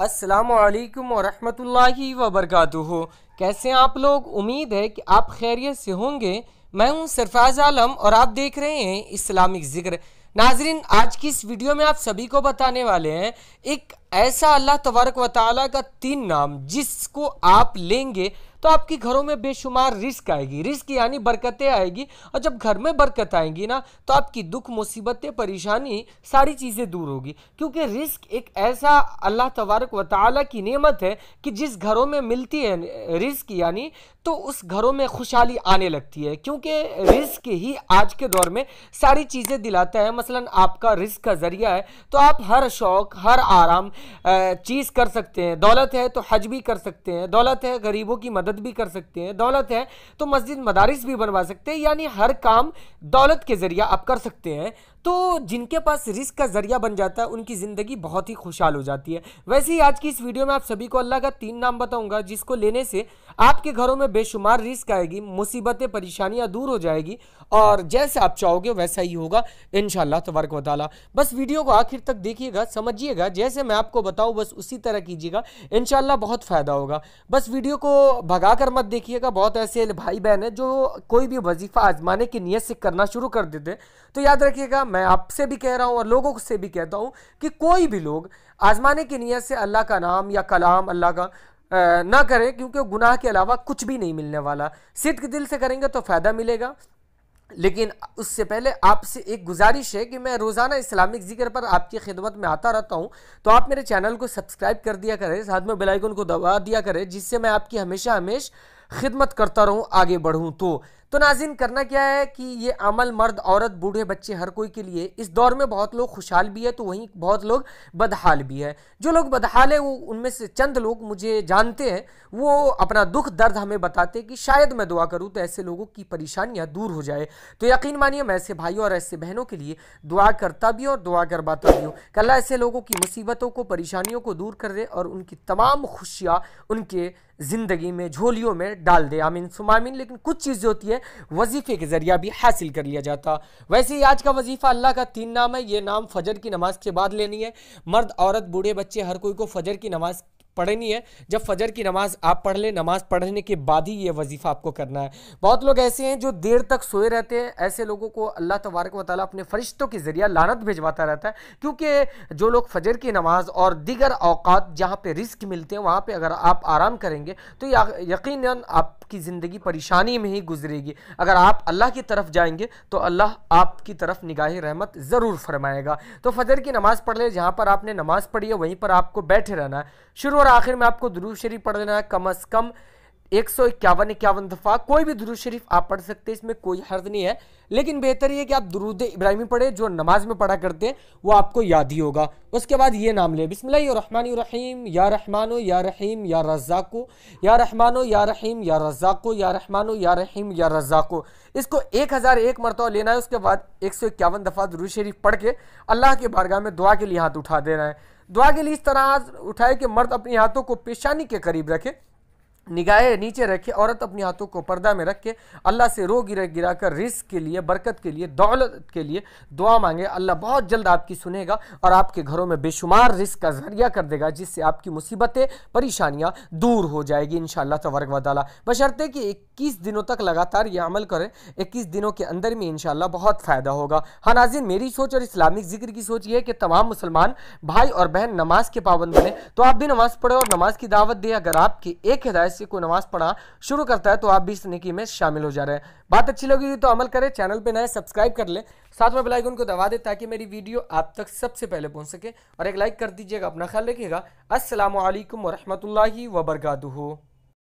असलकम वरहि वबरक कैसे हैं आप लोग उम्मीद है कि आप खैरियत से होंगे मैं हूं सरफाज़ आलम और आप देख रहे हैं इस्लामिक ज़िक्र नाजरीन आज की इस वीडियो में आप सभी को बताने वाले हैं एक ऐसा अल्लाह तबारक व ताली का तीन नाम जिसको आप लेंगे तो आपकी घरों में बेशुमार रिस्क आएगी रिस्क यानी बरकतें आएगी और जब घर में बरकत आएंगी ना तो आपकी दुख मुसीबतें परेशानी सारी चीज़ें दूर होगी क्योंकि रिस्क एक ऐसा अल्लाह तबारक व ताली की नियमत है कि जिस घरों में मिलती है रिस्क यानी तो उस घरों में खुशहाली आने लगती है क्योंकि रिस्क ही आज के दौर में सारी चीज़ें दिलाता है मसलन आपका रिस्क का ज़रिया है तो आप हर शौक हर आराम चीज़ कर सकते हैं दौलत है तो हज भी कर सकते हैं दौलत है गरीबों की मदद मदद भी कर सकते हैं दौलत है तो मस्जिद मदारिस भी बनवा सकते हैं यानी हर काम दौलत के ज़रिए आप कर सकते हैं तो जिनके पास रिस्क का ज़रिया बन जाता है उनकी ज़िंदगी बहुत ही खुशहाल हो जाती है वैसे ही आज की इस वीडियो में आप सभी को अल्लाह का तीन नाम बताऊंगा जिसको लेने से आपके घरों में बेशुमार रिस्क आएगी मुसीबतें परेशानियां दूर हो जाएगी और जैसे आप चाहोगे वैसा ही होगा इन तबर्क वाली बस वीडियो को आखिर तक देखिएगा समझिएगा जैसे मैं आपको बताऊँ बस उसी तरह कीजिएगा इन बहुत फ़ायदा होगा बस वीडियो को भगा कर मत देखिएगा बहुत ऐसे भाई बहन है जो कोई भी वजीफ़ा आजमाने की नीयत से करना शुरू कर देते तो याद रखिएगा मैं आपसे भी कह रहा हूँ और लोगों से भी कहता हूँ कि कोई भी लोग आजमाने की नीयत से अल्लाह का नाम या कलाम अल्लाह का ना करें क्योंकि गुनाह के अलावा कुछ भी नहीं मिलने वाला सिद्ध दिल से करेंगे तो फ़ायदा मिलेगा लेकिन उससे पहले आपसे एक गुजारिश है कि मैं रोज़ाना इस्लामिक जिक्र पर आपकी खिदमत में आता रहता हूं तो आप मेरे चैनल को सब्सक्राइब कर दिया करें साथ में बेलाइकन को दबा दिया करें जिससे मैं आपकी हमेशा हमेशा खिदमत करता रहूँ आगे बढ़ूँ तो तो नाजिन करना क्या है कि ये अमल मर्द औरत बूढ़े बच्चे हर कोई के लिए इस दौर में बहुत लोग खुशहाल भी है तो वहीं बहुत लोग बदहाल भी है जो लोग बदहाल है वो उनमें से चंद लोग मुझे जानते हैं वो अपना दुख दर्द हमें बताते हैं कि शायद मैं दुआ करूँ तो ऐसे लोगों की परेशानियाँ दूर हो जाए तो यकीन मानिए मैं ऐसे भाइयों और ऐसे बहनों के लिए दुआ करता भी और दुआ करवाता भी हूँ कल्ला ऐसे लोगों की मुसीबतों को परेशानियों को दूर कर दे और उनकी तमाम खुशियाँ उनके ज़िंदगी में झोलियों में डाल दे आमीन सुमामीन लेकिन कुछ चीज होती है वजीफ़े के ज़रिए भी हासिल कर लिया जाता वैसे ही आज का वजीफ़ा अल्लाह का तीन नाम है ये नाम फजर की नमाज़ के बाद लेनी है मर्द औरत बूढ़े बच्चे हर कोई को फजर की नमाज़ पढ़नी है जब फजर की नमाज़ आप पढ़ लें नमाज़ पढ़ने के बाद ही ये वजीफ़ा आपको करना है बहुत लोग ऐसे हैं जो देर तक सोए रहते हैं ऐसे लोगों को अल्लाह तबारक वाली अपने फरिश्तों के ज़रिए लानत भिजवाता रहता है क्योंकि जो लोग फजर की नमाज़ और दीगर अवकात जहाँ पर रिस्क मिलते हैं वहाँ पर अगर आप आराम करेंगे तो यकीन आप आपकी ज़िंदगी परेशानी में ही गुजरेगी अगर आप अल्लाह की तरफ जाएंगे तो अल्लाह आपकी तरफ निगाह रहमत ज़रूर फरमाएगा तो फजर की नमाज़ पढ़ ले जहाँ पर आपने नमाज़ पढ़ी है वहीं पर आपको बैठे रहना है शुरू और आखिर में आपको दरूज शरीफ पढ़ लेना है कम अज़ कम एक सौ इक्यावन इक्यावन दफ़ा कोई भी दुरुद शरीफ आप पढ़ सकते हैं इसमें कोई हर्ज नहीं है लेकिन बेहतर यह कि आप दुरुद इब्राहिमी पढ़े जो नमाज में पढ़ा करते हैं वो आपको याद ही होगा उसके बाद ये नाम लें बिसमिल्ल रहीम या रहमानो या रहीम या रज़ाको या रहमानो या रहीम या रज़ाको या रहमानो या रहीम या रज़ाको इसको एक हज़ार एक मरतबा लेना है उसके बाद एक सौ इक्यावन दफ़ा दुरुद शरीफ पढ़ के अल्लाह के बारगाह में दुआ के लिए हाथ उठा देना है दुआ के लिए इस तरह उठाए कि मर्द अपने हाथों को पेशानी के करीब रखे निगाहें नीचे रखे औरत अपने हाथों को पर्दा में रख के अल्लाह से रो गिरा गिरा कर रिस्क के लिए बरकत के लिए दौलत के लिए दुआ मांगे अल्लाह बहुत जल्द आपकी सुनेगा और आपके घरों में बेशुमार रिस्क का जरिया कर देगा जिससे आपकी मुसीबतें परेशानियाँ दूर हो जाएगी इन शाला तबरक वाली बशर्ते कि इक्कीस दिनों तक लगातार ये अमल करें इक्कीस दिनों के अंदर में इन बहुत फ़ायदा होगा हाँ नाजिन मेरी सोच और इस्लामिक जिक्र की सोच ये है कि तमाम मुसलमान भाई और बहन नमाज के पाबंद बने तो आप भी नमाज़ पढ़े और नमाज की दावत दें अगर आपकी एक हिदायत ऐसी कोई नमाज पढ़ना शुरू करता है तो आप भी इस नेकी में शामिल हो जा रहे हैं बात अच्छी लगी तो अमल करें चैनल पर नए सब्सक्राइब कर ले साथ में बेलाइकन को दबा दे ताकि मेरी वीडियो आप तक सबसे पहले पहुँच सके और एक लाइक कर दीजिएगा अपना ख्याल रखिएगा असलम वरहमल वर्का